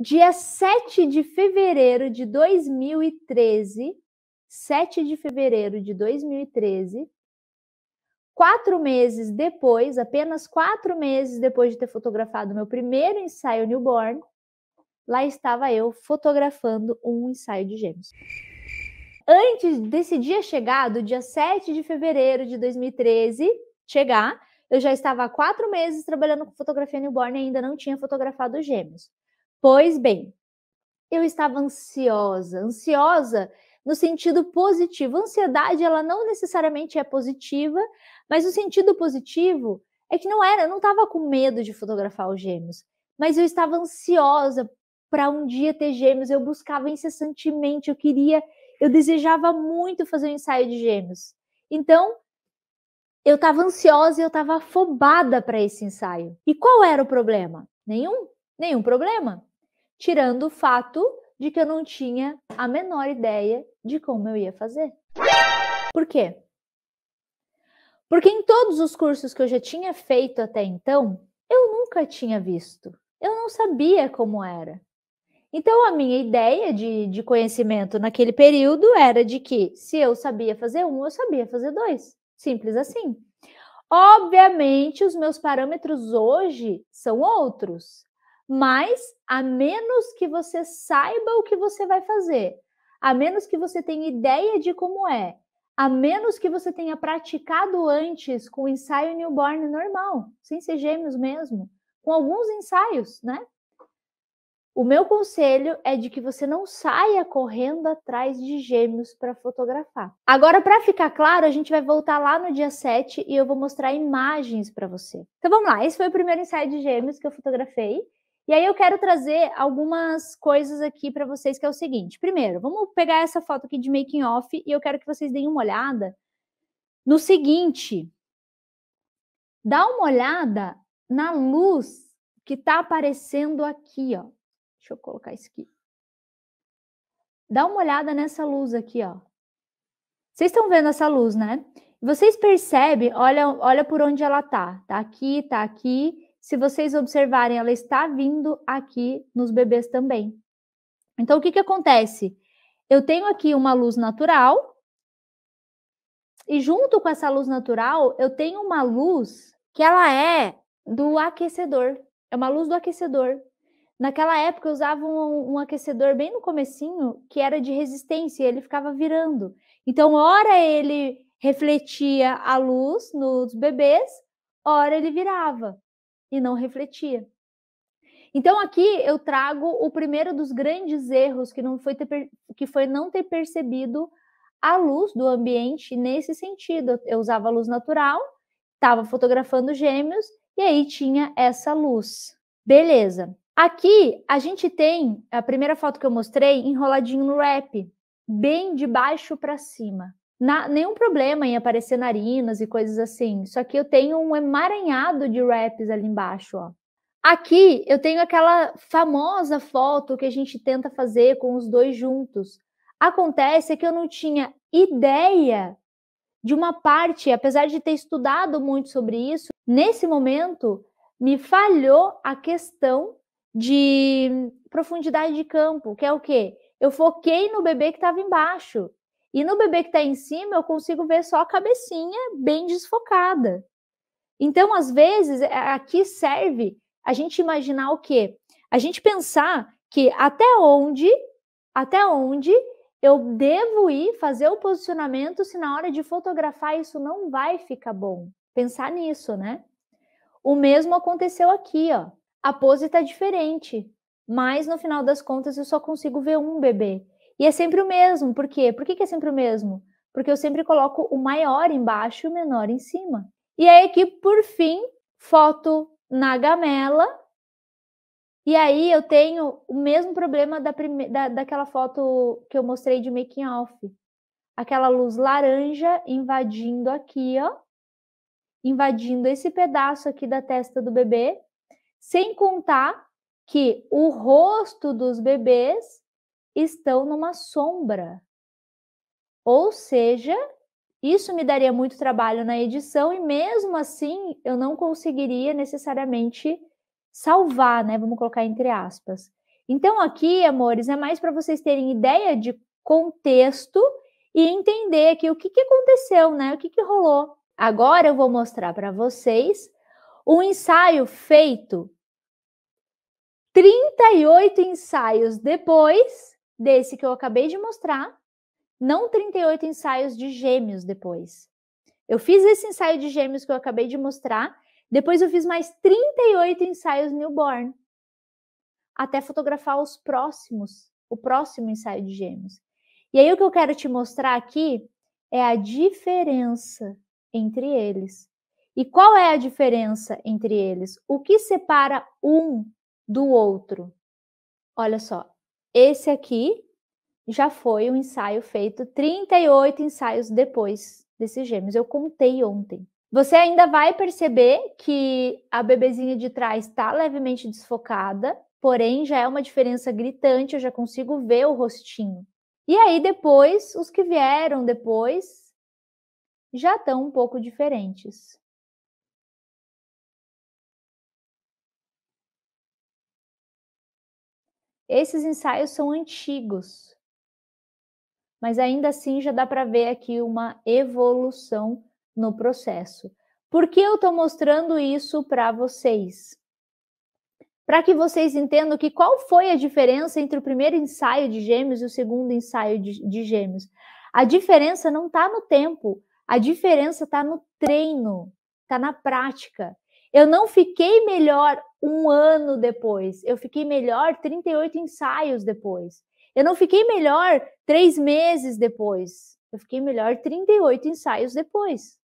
Dia 7 de fevereiro de 2013, 7 de fevereiro de 2013, quatro meses depois, apenas quatro meses depois de ter fotografado meu primeiro ensaio newborn, lá estava eu fotografando um ensaio de gêmeos. Antes desse dia chegar, do dia 7 de fevereiro de 2013, chegar, eu já estava há quatro meses trabalhando com fotografia newborn e ainda não tinha fotografado gêmeos. Pois bem, eu estava ansiosa, ansiosa no sentido positivo. A ansiedade, ela não necessariamente é positiva, mas o sentido positivo é que não era, eu não estava com medo de fotografar os gêmeos, mas eu estava ansiosa para um dia ter gêmeos, eu buscava incessantemente, eu queria, eu desejava muito fazer um ensaio de gêmeos. Então, eu estava ansiosa e eu estava afobada para esse ensaio. E qual era o problema? Nenhum, nenhum problema tirando o fato de que eu não tinha a menor ideia de como eu ia fazer. Por quê? Porque em todos os cursos que eu já tinha feito até então, eu nunca tinha visto. Eu não sabia como era. Então, a minha ideia de, de conhecimento naquele período era de que se eu sabia fazer um, eu sabia fazer dois. Simples assim. Obviamente, os meus parâmetros hoje são outros mas a menos que você saiba o que você vai fazer, a menos que você tenha ideia de como é, a menos que você tenha praticado antes com ensaio newborn normal, sem ser gêmeos mesmo, com alguns ensaios, né? O meu conselho é de que você não saia correndo atrás de gêmeos para fotografar. Agora, para ficar claro, a gente vai voltar lá no dia 7 e eu vou mostrar imagens para você. Então vamos lá, esse foi o primeiro ensaio de gêmeos que eu fotografei. E aí eu quero trazer algumas coisas aqui para vocês que é o seguinte. Primeiro, vamos pegar essa foto aqui de making off e eu quero que vocês deem uma olhada no seguinte. Dá uma olhada na luz que está aparecendo aqui, ó. Deixa eu colocar isso aqui. Dá uma olhada nessa luz aqui, ó. Vocês estão vendo essa luz, né? Vocês percebem, olha, olha por onde ela tá. Tá aqui, tá aqui se vocês observarem, ela está vindo aqui nos bebês também. Então, o que, que acontece? Eu tenho aqui uma luz natural, e junto com essa luz natural, eu tenho uma luz que ela é do aquecedor. É uma luz do aquecedor. Naquela época eu usava um, um aquecedor bem no comecinho, que era de resistência, e ele ficava virando. Então, hora ele refletia a luz nos bebês, hora ele virava e não refletia. Então aqui eu trago o primeiro dos grandes erros que não foi ter, que foi não ter percebido a luz do ambiente nesse sentido. Eu usava luz natural, estava fotografando gêmeos e aí tinha essa luz. Beleza. Aqui a gente tem a primeira foto que eu mostrei enroladinho no wrap, bem de baixo para cima na, nenhum problema em aparecer narinas e coisas assim. Só que eu tenho um emaranhado de wraps ali embaixo, ó. Aqui eu tenho aquela famosa foto que a gente tenta fazer com os dois juntos. Acontece que eu não tinha ideia de uma parte, apesar de ter estudado muito sobre isso, nesse momento me falhou a questão de profundidade de campo, que é o quê? Eu foquei no bebê que estava embaixo e no bebê que está em cima, eu consigo ver só a cabecinha bem desfocada. Então, às vezes, é, aqui serve a gente imaginar o quê? A gente pensar que até onde, até onde eu devo ir fazer o posicionamento se na hora de fotografar isso não vai ficar bom. Pensar nisso, né? O mesmo aconteceu aqui, ó. A pose está diferente, mas no final das contas eu só consigo ver um bebê. E é sempre o mesmo. Por quê? Por que, que é sempre o mesmo? Porque eu sempre coloco o maior embaixo e o menor em cima. E aí aqui, por fim, foto na gamela. E aí eu tenho o mesmo problema da prime... da, daquela foto que eu mostrei de making off. Aquela luz laranja invadindo aqui, ó. Invadindo esse pedaço aqui da testa do bebê. Sem contar que o rosto dos bebês estão numa sombra. Ou seja, isso me daria muito trabalho na edição e mesmo assim eu não conseguiria necessariamente salvar, né? Vamos colocar entre aspas. Então aqui, amores, é mais para vocês terem ideia de contexto e entender aqui o que, que aconteceu, né? O que, que rolou. Agora eu vou mostrar para vocês um ensaio feito 38 ensaios depois desse que eu acabei de mostrar, não 38 ensaios de gêmeos depois. Eu fiz esse ensaio de gêmeos que eu acabei de mostrar, depois eu fiz mais 38 ensaios newborn, até fotografar os próximos, o próximo ensaio de gêmeos. E aí o que eu quero te mostrar aqui é a diferença entre eles. E qual é a diferença entre eles? O que separa um do outro? Olha só, esse aqui já foi um ensaio feito 38 ensaios depois desses gêmeos. Eu contei ontem. Você ainda vai perceber que a bebezinha de trás está levemente desfocada, porém já é uma diferença gritante, eu já consigo ver o rostinho. E aí depois, os que vieram depois já estão um pouco diferentes. Esses ensaios são antigos, mas ainda assim já dá para ver aqui uma evolução no processo. Por que eu estou mostrando isso para vocês? Para que vocês entendam que qual foi a diferença entre o primeiro ensaio de gêmeos e o segundo ensaio de, de gêmeos. A diferença não está no tempo, a diferença está no treino, está na prática. Eu não fiquei melhor um ano depois, eu fiquei melhor 38 ensaios depois. Eu não fiquei melhor três meses depois, eu fiquei melhor 38 ensaios depois.